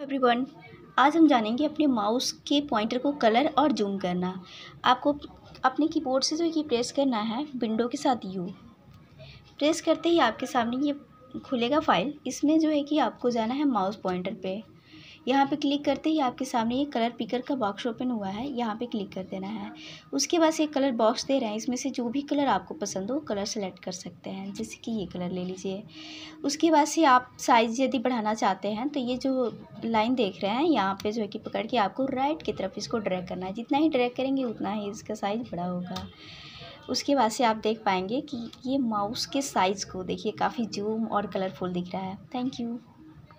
everyone आज हम जानेंगे अपने माउस के पॉइंटर को कलर और जूम करना आपको अपने कीबोर्ड से जो तो ये प्रेस करना है विंडो के साथ यू प्रेस करते ही आपके सामने ये खुलेगा फाइल इसमें जो है कि आपको जाना है माउस पॉइंटर पे यहाँ पे क्लिक करते ही आपके सामने ये कलर पिकर का बॉक्स ओपन हुआ है यहाँ पे क्लिक कर देना है उसके बाद से कलर बॉक्स दे रहे हैं इसमें से जो भी कलर आपको पसंद हो कलर सेलेक्ट कर सकते हैं जैसे कि ये कलर ले लीजिए उसके बाद से आप साइज़ यदि बढ़ाना चाहते हैं तो ये जो लाइन देख रहे हैं यहाँ पर जो है कि पकड़ के आपको राइट की तरफ इसको ड्रैक करना है जितना ही ड्रैक करेंगे उतना ही इसका साइज़ बड़ा होगा उसके बाद से आप देख पाएंगे कि ये माउस के साइज़ को देखिए काफ़ी जूम और कलरफुल दिख रहा है थैंक यू